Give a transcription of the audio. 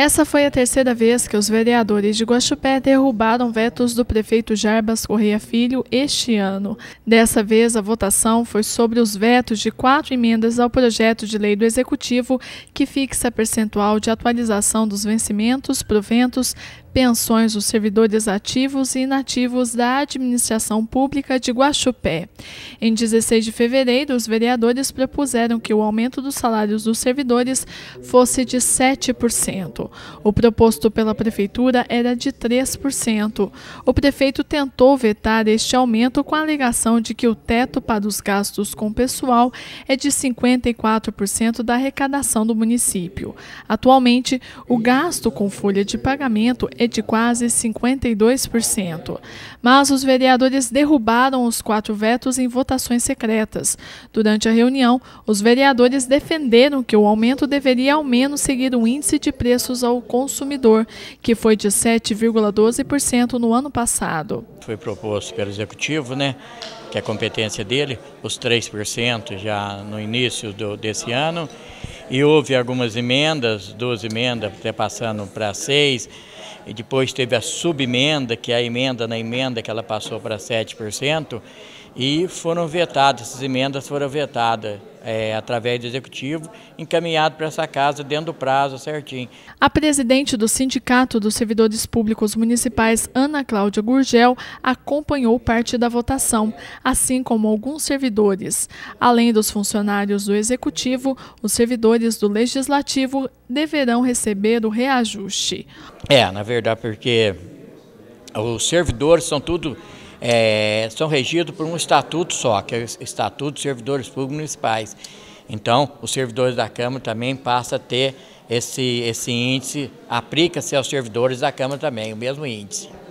Essa foi a terceira vez que os vereadores de Guaxupé derrubaram vetos do prefeito Jarbas Correia Filho este ano. Dessa vez, a votação foi sobre os vetos de quatro emendas ao projeto de lei do Executivo que fixa percentual de atualização dos vencimentos, proventos, pensões dos servidores ativos e inativos da administração pública de Guaxupé. Em 16 de fevereiro, os vereadores propuseram que o aumento dos salários dos servidores fosse de 7%. O proposto pela prefeitura era de 3%. O prefeito tentou vetar este aumento com a alegação de que o teto para os gastos com pessoal é de 54% da arrecadação do município. Atualmente, o gasto com folha de pagamento é de quase 52%. Mas os vereadores derrubaram os quatro vetos em votações secretas. Durante a reunião, os vereadores defenderam que o aumento deveria ao menos seguir o índice de preços ao consumidor, que foi de 7,12% no ano passado. Foi proposto pelo executivo, né, que é a competência dele, os 3% já no início do, desse ano e houve algumas emendas, 12 emendas, até passando para 6, e depois teve a subemenda, que é a emenda na emenda que ela passou para 7%, e foram vetadas, essas emendas foram vetadas é, através do executivo, encaminhado para essa casa dentro do prazo certinho. A presidente do Sindicato dos Servidores Públicos Municipais, Ana Cláudia Gurgel, acompanhou parte da votação, assim como alguns servidores. Além dos funcionários do executivo, os servidores do legislativo deverão receber o reajuste. É, na verdade, porque os servidores são tudo é, são regidos por um estatuto só, que é o Estatuto dos Servidores Públicos Municipais. Então, os servidores da Câmara também passa a ter esse, esse índice, aplica-se aos servidores da Câmara também, o mesmo índice.